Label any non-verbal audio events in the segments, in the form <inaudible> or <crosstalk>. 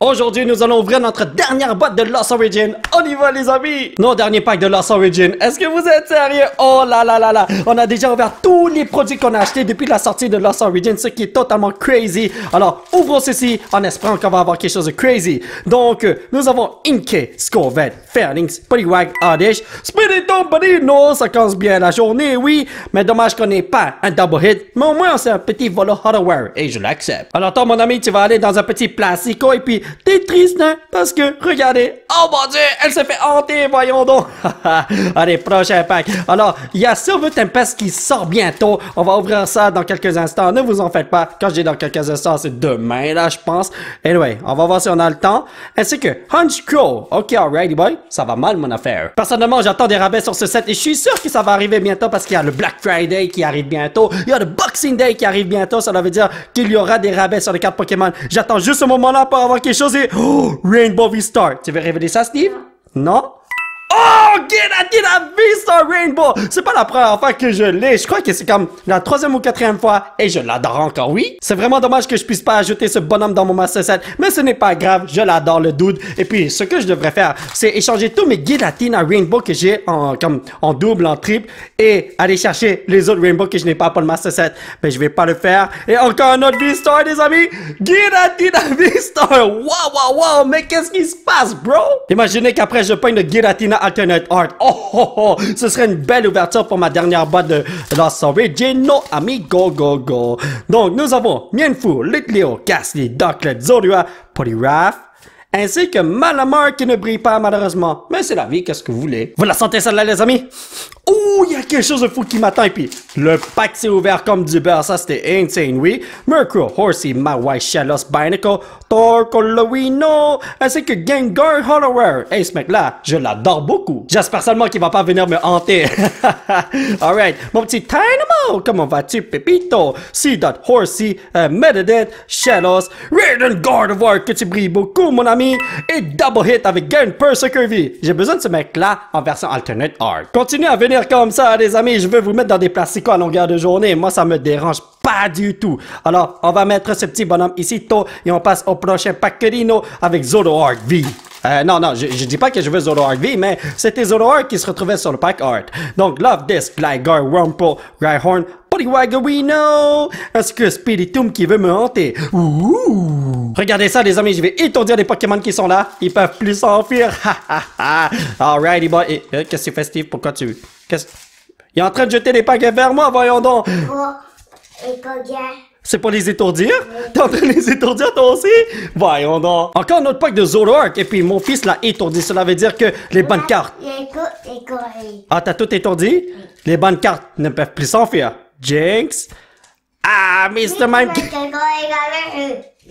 Aujourd'hui, nous allons ouvrir notre dernière boîte de Lost Origin. On y va, les amis! Nos derniers packs de Lost Origin. Est-ce que vous êtes sérieux? Oh là là là là! On a déjà ouvert tous les produits qu'on a achetés depuis la sortie de Lost Origin, ce qui est totalement crazy. Alors, ouvrons ceci en espérant qu'on va avoir quelque chose de crazy. Donc, euh, nous avons Inkey, Scorvet, Fairlings, Poliwag, Oddish, buddy! Non, Ça commence bien la journée, oui. Mais dommage qu'on n'ait pas un double hit. Mais au moins, c'est un petit volo hardware. Et je l'accepte. Alors, toi, mon ami, tu vas aller dans un petit plastico et puis T'es triste, hein? Parce que, regardez. Oh mon dieu, elle se fait hanter, voyons donc. <laughs> Allez, prochain pack. Alors, il y a Silver Tempest qui sort bientôt. On va ouvrir ça dans quelques instants. Ne vous en faites pas. Quand je dis dans quelques instants, c'est demain, là, je pense. Anyway, on va voir si on a le temps. Ainsi que Hunch Crow. Ok, alrighty boy. Ça va mal, mon affaire. Personnellement, j'attends des rabais sur ce set et je suis sûr que ça va arriver bientôt parce qu'il y a le Black Friday qui arrive bientôt. Il y a le Boxing Day qui arrive bientôt. Ça veut dire qu'il y aura des rabais sur les cartes Pokémon. J'attends juste ce moment-là pour avoir quelque Oh, Rainbow V-Star. Tu veux révéler ça, Steve? Non? Oh, get v Rainbow! C'est pas la première fois que je l'ai. Je crois que c'est comme la troisième ou quatrième fois et je l'adore encore, oui. C'est vraiment dommage que je puisse pas ajouter ce bonhomme dans mon Master Set, mais ce n'est pas grave. Je l'adore, le dude. Et puis, ce que je devrais faire, c'est échanger tous mes à Rainbow que j'ai en, comme, en double, en triple et aller chercher les autres Rainbow que je n'ai pas pour le Master Set. Mais je vais pas le faire. Et encore un autre V-Star, les amis! Giratina V-Star! waouh waouh. wow! Mais qu'est-ce qui se passe, bro? Imaginez qu'après je peigne le Giratina Alternate Art. Oh, ho oh, oh. ce serait une belle ouverture pour ma dernière boîte de la Origin Gino Amigo Go Go. go Donc, nous avons Mienfu, Lutlio Leo, Cassie, Zorua, Poliwrath ainsi que Malamar qui ne brille pas malheureusement. Mais c'est la vie, qu'est-ce que vous voulez. Vous la sentez celle-là, les amis? Ouh, il y a quelque chose de fou qui m'attend. Et puis, le pack s'est ouvert comme du beurre. Ça, c'était insane, oui. Mercure, Horsey, Mawai, Shellos, Thor, Torcolowino, ainsi que Gengar Hollower Hey, ce mec-là, je l'adore beaucoup. J'espère seulement qu'il va pas venir me hanter. <laughs> Alright, mon petit Dynamo, comment vas-tu, Pepito? Seedot, Horsey, euh, Shellos, Raiden Gardevoir, que tu brilles beaucoup, mon ami et double hit avec Gun Percy Curvy. J'ai besoin de ce mec-là en version alternate art. Continuez à venir comme ça, les amis. Je veux vous mettre dans des plasticos à longueur de journée. Moi, ça me dérange pas du tout. Alors, on va mettre ce petit bonhomme ici tôt et on passe au prochain packerino avec Zoroark V. Euh, non, non, je, dis pas que je veux Zoroark V, mais c'était Zoroark qui se retrouvait sur le pack art. Donc, Love This, Gligar, Wurmple, Rhyhorn, est-ce que Spiritum qui veut me hanter. Ouh. Regardez ça, les amis, je vais étourdir les Pokémon qui sont là. Ils peuvent plus s'enfuir. Alrighty, boy. Euh, qu'est-ce que c'est festif? Pourquoi tu... Qu'est-ce... Il est en train de jeter les paquets vers moi, voyons donc. Oh, c'est pour les étourdir? T'es en train de les étourdir toi aussi? Voyons donc. Encore notre pack de Zoroark. Et puis mon fils l'a étourdi. Cela veut dire que les bonnes cartes. Ah, t'as tout étourdi? Les bonnes cartes ne peuvent plus s'enfuir. Jinx. Ah, Mr. Mike.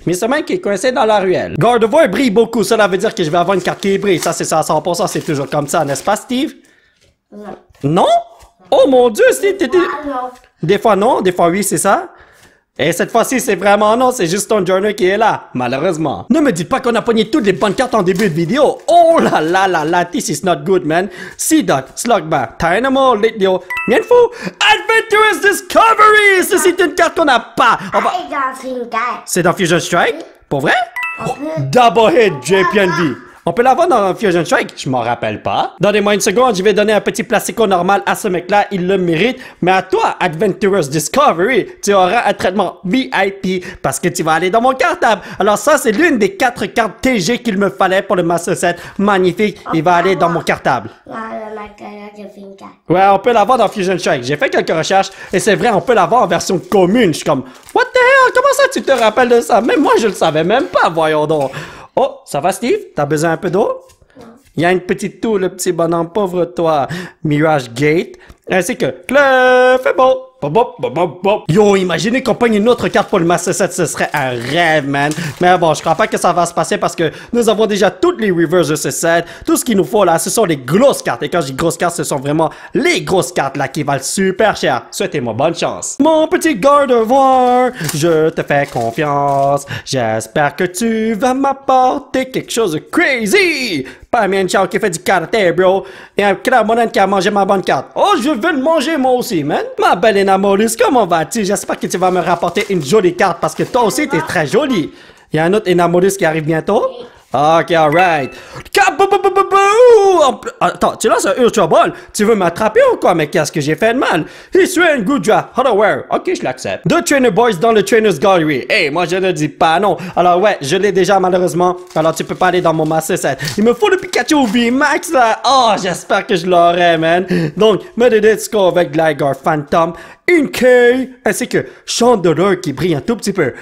Mr. Mike est coincé dans la ruelle. Gardevoir brille beaucoup. Cela veut dire que je vais avoir une carte qui brille. Ça, c'est ça à 100%. C'est toujours comme ça, n'est-ce pas, Steve? Non. Non? Oh mon dieu, Steve, t'étais. Des fois non, des fois oui, c'est ça? Et cette fois-ci, c'est vraiment non, c'est juste ton journal qui est là, malheureusement. Ne me dites pas qu'on a pogné toutes les bonnes cartes en début de vidéo. Oh là là là là, this is not good, man. C-Dot, Tynamo, Dynamo, Litio, Nienfu, and Adventurous Discovery! une carte qu'on n'a pas! C'est dans Fusion Strike? Pour vrai? Oh, double hit, JPNB! On peut l'avoir dans Fusion Strike, Je m'en rappelle pas. Donnez-moi une seconde, je vais donner un petit plastico normal à ce mec-là. Il le mérite. Mais à toi, Adventurous Discovery, tu auras un traitement VIP parce que tu vas aller dans mon cartable. Alors ça, c'est l'une des quatre cartes TG qu'il me fallait pour le Master set Magnifique. Il va aller dans mon cartable. Ah, ouais, on peut l'avoir dans Fusion Strike. J'ai fait quelques recherches et c'est vrai, on peut l'avoir en version commune. Je suis comme, what the hell? Comment ça tu te rappelles de ça? Mais moi, je le savais même pas, voyons donc. Oh, ça va, Steve? T'as besoin un peu d'eau? Il y a une petite tour, le petit bonhomme pauvre, toi. Mirage Gate. Ainsi que, club, c'est bon. Yo, imaginez qu'on pogne une autre carte pour le Master 7, ce serait un rêve, man. Mais bon, je crois pas que ça va se passer parce que nous avons déjà toutes les reverse de ce set. Tout ce qu'il nous faut là, ce sont les grosses cartes. Et quand je dis grosses cartes, ce sont vraiment les grosses cartes là qui valent super cher. Souhaitez-moi bonne chance. Mon petit garde-voir, je te fais confiance. J'espère que tu vas m'apporter quelque chose de crazy a un char qui fait du karaté, bro. Et un cramonade qui a mangé ma bonne carte. Oh, je veux le manger, moi aussi, man. Ma belle Ena comment vas-tu? J'espère que tu vas me rapporter une jolie carte parce que toi aussi, t'es ah. très jolie. Il y a un autre enamoris qui arrive bientôt. Ok, alright. Attends, tu lances un Ultra Ball? Tu veux m'attraper ou quoi? Mais qu'est-ce que j'ai fait de mal? He's wearing Gudra, wear? Ok, je l'accepte. Deux Trainer Boys dans le Trainer's Gallery. Hey, moi je ne dis pas non. Alors ouais, je l'ai déjà malheureusement. Alors tu peux pas aller dans mon Master Set. Il me faut le Pikachu Max là. Oh, j'espère que je l'aurai, man. Donc, Medidit score avec Gligar Phantom une queue, ainsi que d'or qui brille un tout petit peu.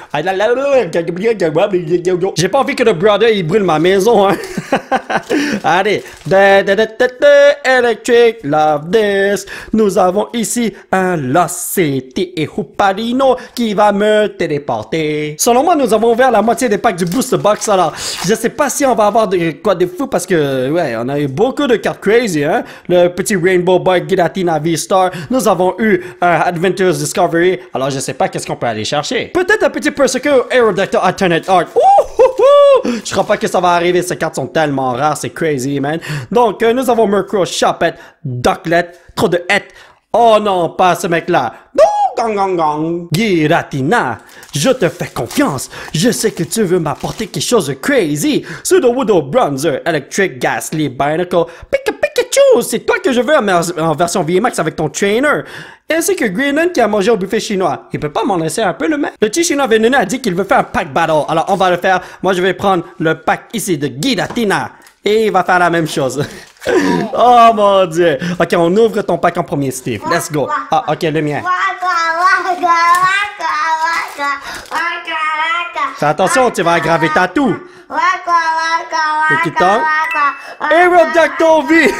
J'ai pas envie que le brother il brûle ma maison, hein. Allez, electric love this. Nous avons ici un City et Hupalino qui va me téléporter. Selon moi, nous avons ouvert la moitié des packs du Boost Box, alors je sais pas si on va avoir de, quoi de fou parce que, ouais, on a eu beaucoup de cartes crazy, hein. Le petit Rainbow Boy Giratina V-Star. Nous avons eu un Adventures Discovery, alors je sais pas qu'est-ce qu'on peut aller chercher. Peut-être un petit que Aerodactyl Alternate Art. Je crois pas que ça va arriver, ces cartes sont tellement rares, c'est crazy, man. Donc, euh, nous avons Murkrow, Chapette, Ducklet, trop de hêtes. Oh non, pas ce mec-là. Giratina, je te fais confiance. Je sais que tu veux m'apporter quelque chose de crazy. Pseudo Widow Bronzer, Electric Gasly, Binacle, c'est toi que je veux en, version VMAX avec ton trainer. Ainsi que Greenland qui a mangé au buffet chinois. Il peut pas m'en laisser un peu le mec. Le petit chinois vénéneux a dit qu'il veut faire un pack battle. Alors on va le faire. Moi je vais prendre le pack ici de Guidatina. Et il va faire la même chose. <laughs> oh mon dieu. Ok, on ouvre ton pack en premier, Steve. Let's go. Ah, ok, le mien. Fais attention, tu vas aggraver ta toux. Aerodactyl V!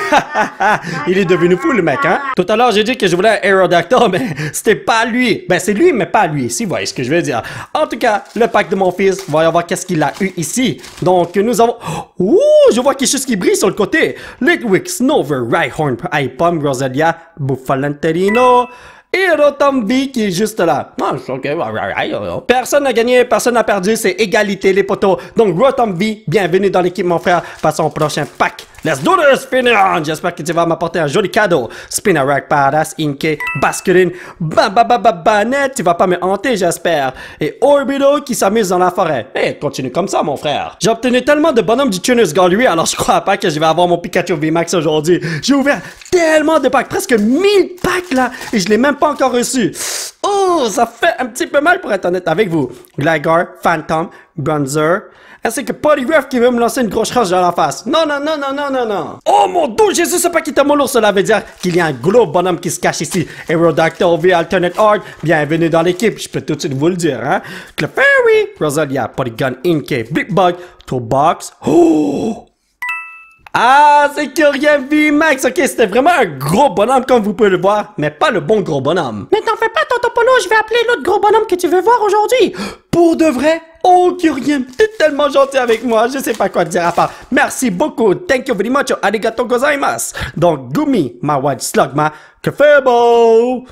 <laughs> Il est devenu fou, le mec, hein? Tout à l'heure, j'ai dit que je voulais un Aerodactyl, mais <laughs> c'était pas lui. Ben, c'est lui, mais pas lui. Si vous voyez ce que je veux dire. En tout cas, le pack de mon fils, voyons voir qu'est-ce qu'il a eu ici. Donc, nous avons... <gasps> Ouh! Je vois quelque chose qui brille sur le côté. Litwick, Snover, Rhyhorn, Ipom, Rosalia, Buffalanterino... Et V, qui est juste là. Personne n'a gagné, personne n'a perdu, c'est égalité les poteaux. Donc Rotombi, bienvenue dans l'équipe mon frère, Passons au prochain pack. Let's do this, Spinner! J'espère que tu vas m'apporter un joli cadeau. Spinner Rack Paras, Inke, basculine. ba ba ba net. tu vas pas me hanter, j'espère. Et Orbido qui s'amuse dans la forêt. Eh, continue comme ça, mon frère. J'ai obtenu tellement de bonhommes du Tunis lui alors je crois pas que je vais avoir mon Pikachu VMAX aujourd'hui. J'ai ouvert tellement de packs, presque 1000 packs là, et je l'ai même pas encore reçu. Oh, ça fait un petit peu mal pour être honnête avec vous. Gligar, Phantom, Gunzer c'est que Potty qui veut me lancer une grosse rage dans la face. Non, non, non, non, non, non, non. Oh mon dieu, Jésus, c'est pas qu'il qui lourd, cela veut dire qu'il y a un gros bonhomme qui se cache ici. Doctor V Alternate Art, bienvenue dans l'équipe, je peux tout de suite vous le dire, hein. Clefairy, Rosalia, Polygon Inke, Big Bug, Toolbox. Oh! Ah, c'est rien V-Max. Ok, c'était vraiment un gros bonhomme comme vous pouvez le voir, mais pas le bon gros bonhomme. Mais t'en fais pas, Tonton Polo, je vais appeler l'autre gros bonhomme que tu veux voir aujourd'hui. Pour de vrai, oh curieux, t'es tellement gentil avec moi, je sais pas quoi dire à part. Merci beaucoup, thank you very much, arigato gozaimasu. Donc, Gumi, ma watch slugma, que fait beau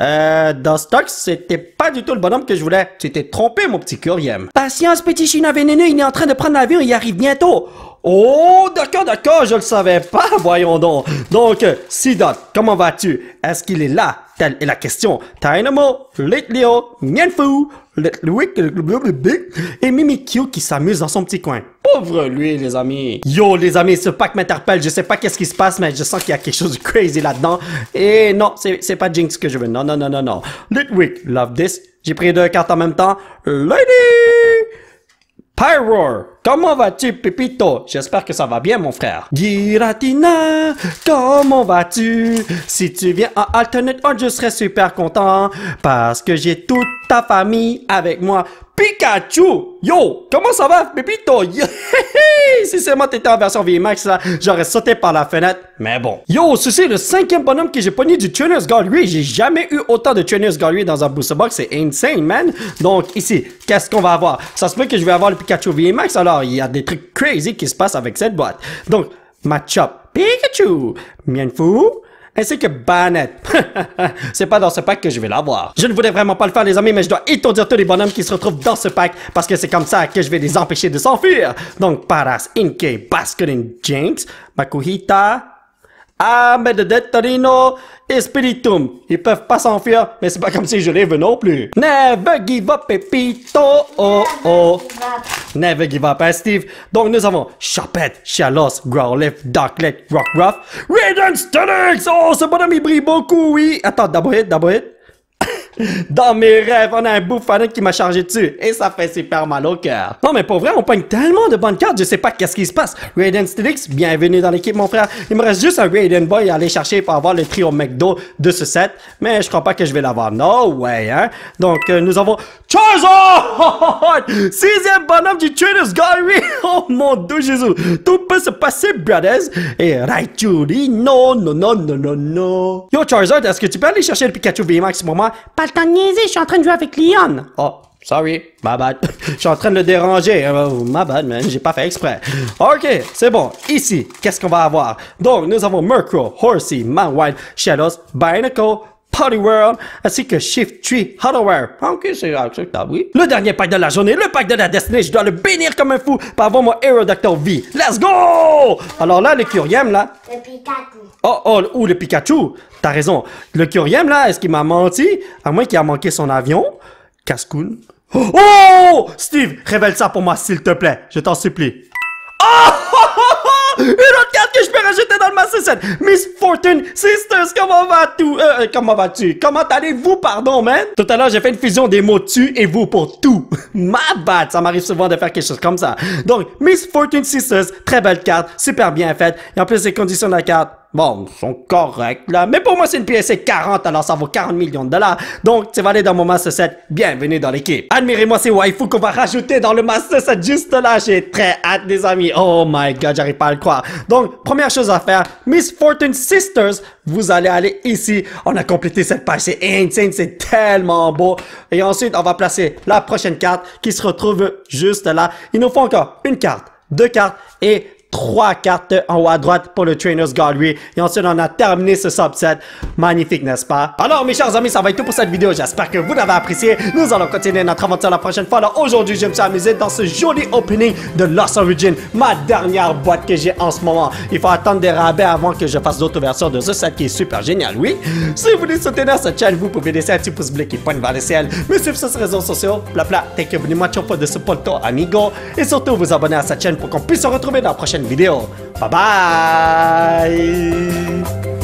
euh, dans stock c'était pas du tout le bonhomme que je voulais. Tu trompé, mon petit curieux. Patience, petit chien vénéneux, il est en train de prendre l'avion, il arrive bientôt. Oh, d'accord, d'accord, je le savais pas, voyons donc. Donc, Sidot, comment vas-tu? Est-ce qu'il est là? Telle est la question. Dynamo, Litlio, Leo, Litluik, et Mimikyu qui s'amuse dans son petit coin pauvre lui, les amis. Yo, les amis, ce pack m'interpelle. Je sais pas qu'est-ce qui se passe, mais je sens qu'il y a quelque chose de crazy là-dedans. Et non, c'est pas Jinx que je veux. Non, non, non, non, non. Litwick, love this. J'ai pris deux cartes en même temps. Lady! Pyro, comment vas-tu, Pepito J'espère que ça va bien, mon frère. Giratina, comment vas-tu? Si tu viens à Alternate oh, je serais super content parce que j'ai toute ta famille avec moi. Pikachu! Yo! Comment ça va, Pépito? <laughs> si seulement t'étais en version VMAX, là, j'aurais sauté par la fenêtre. Mais bon. Yo, ceci est le cinquième bonhomme que j'ai pogné du Trainer's Gallery. J'ai jamais eu autant de Trainer's Gallery dans un booster box. C'est insane, man. Donc, ici, qu'est-ce qu'on va avoir? Ça se peut que je vais avoir le Pikachu VMAX. Alors, il y a des trucs crazy qui se passent avec cette boîte. Donc, match-up. Pikachu! Mienfou, c'est que Banette. <laughs> c'est pas dans ce pack que je vais l'avoir. Je ne voulais vraiment pas le faire, les amis, mais je dois étourdir tous les bonhommes qui se retrouvent dans ce pack parce que c'est comme ça que je vais les empêcher de s'enfuir. Donc, Paras, Inke, Baskin Jinx, Makuhita, Ahmed de Detorino et Spiritum. Ils peuvent pas s'enfuir, mais c'est pas comme si je les veux non plus. Never give up, Pepito. oh. oh. Never Give Up à eh, Steve. Donc nous avons Chopette, Chalos, Growlithe, Darklet, Rockruff, Raiden Stenix! Oh, ce bonhomme il brille beaucoup, oui! Attends, d'abord hit, dans mes rêves, on a un bouffon qui m'a chargé dessus et ça fait super mal au cœur. Non mais pour vrai, on pogne tellement de bonnes cartes, je sais pas qu'est-ce qui se passe. Raiden Stilix, bienvenue dans l'équipe mon frère. Il me reste juste un Raiden Boy à aller chercher pour avoir le trio McDo de ce set, mais je crois pas que je vais l'avoir. No way, hein. Donc euh, nous avons Charizard! <laughs> Sixième bonhomme du Trader's Gallery! <laughs> Oh mon dieu Jésus! Tout peut se passer, brothers! Et right, non, non, non, non, non, non. Yo Charizard, est-ce que tu peux aller chercher le Pikachu en ce moment? Pas je suis en train de jouer avec Leon. Oh, sorry, my bad. <laughs> je suis en train de le déranger. Euh, my bad, man, j'ai pas fait exprès. Ok, c'est bon. Ici, qu'est-ce qu'on va avoir? Donc, nous avons Murkrow, Horsey, Manwild, Shadows, Bionicle, Party World, ainsi que Shift Tree Hardware. Ah, ok, c'est t'as, oui. Le dernier pack de la journée, le pack de la destinée, je dois le bénir comme un fou pour avoir mon Hero V. Let's go! Alors là, le Curium, là... Le Pikachu. Oh, oh, ou le Pikachu. T'as raison. Le Curium, là, est-ce qu'il m'a menti? À moins qu'il a manqué son avion. Cascoon. Oh! oh! Steve, révèle ça pour moi, s'il te plaît. Je t'en supplie. Oh! <laughs> Une autre carte que je peux rajouter dans le Master Set! Miss Fortune Sisters, comment vas-tu? Euh, euh, comment vas-tu? Comment allez-vous, pardon, man? Tout à l'heure, j'ai fait une fusion des mots tu et vous pour tout. <laughs> Ma bad, ça m'arrive souvent de faire quelque chose comme ça. Donc, Miss Fortune Sisters, très belle carte, super bien faite. Et en plus, les conditions de la carte, Bon, ils sont corrects, là. Mais pour moi, c'est une PSC 40, alors ça vaut 40 millions de dollars. Donc, tu vas aller dans mon Master 7. Bienvenue dans l'équipe. Admirez-moi ces waifus qu'on va rajouter dans le Master 7 juste là. J'ai très hâte, les amis. Oh my god, j'arrive pas à le croire. Donc, première chose à faire, Miss Fortune Sisters, vous allez aller ici. On a complété cette page. C'est insane, c'est tellement beau. Et ensuite, on va placer la prochaine carte qui se retrouve juste là. Il nous faut encore une carte, deux cartes et trois cartes en haut à droite pour le Trainer's Gallery. Et ensuite, on a terminé ce subset. Magnifique, n'est-ce pas? Alors, mes chers amis, ça va être tout pour cette vidéo. J'espère que vous l'avez apprécié. Nous allons continuer notre aventure la prochaine fois. Alors, aujourd'hui, je me suis amusé dans ce joli opening de Lost Origin, ma dernière boîte que j'ai en ce moment. Il faut attendre des rabais avant que je fasse d'autres versions de ce set qui est super génial, oui? Si vous voulez soutenir cette chaîne, vous pouvez laisser un petit pouce bleu qui pointe vers le ciel, me suivre sur ces réseaux sociaux, bla. t'es que vous ne pas de ce amigo, et surtout vous abonner à cette chaîne pour qu'on puisse se retrouver dans la prochaine reaction video. Bye-bye!